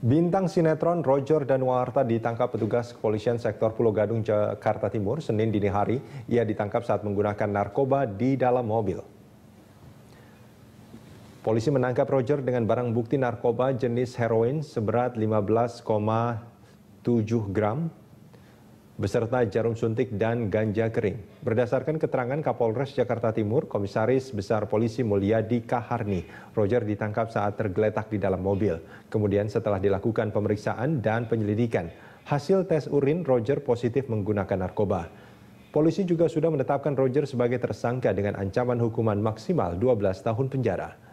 Bintang sinetron Roger dan Warta ditangkap petugas kepolisian sektor Pulau Gadung, Jakarta Timur, Senin dini hari. Ia ditangkap saat menggunakan narkoba di dalam mobil. Polisi menangkap Roger dengan barang bukti narkoba jenis heroin seberat 15,7 gram beserta jarum suntik dan ganja kering. Berdasarkan keterangan Kapolres Jakarta Timur, Komisaris Besar Polisi Mulyadi Kaharni, Roger ditangkap saat tergeletak di dalam mobil. Kemudian setelah dilakukan pemeriksaan dan penyelidikan, hasil tes urin Roger positif menggunakan narkoba. Polisi juga sudah menetapkan Roger sebagai tersangka dengan ancaman hukuman maksimal 12 tahun penjara.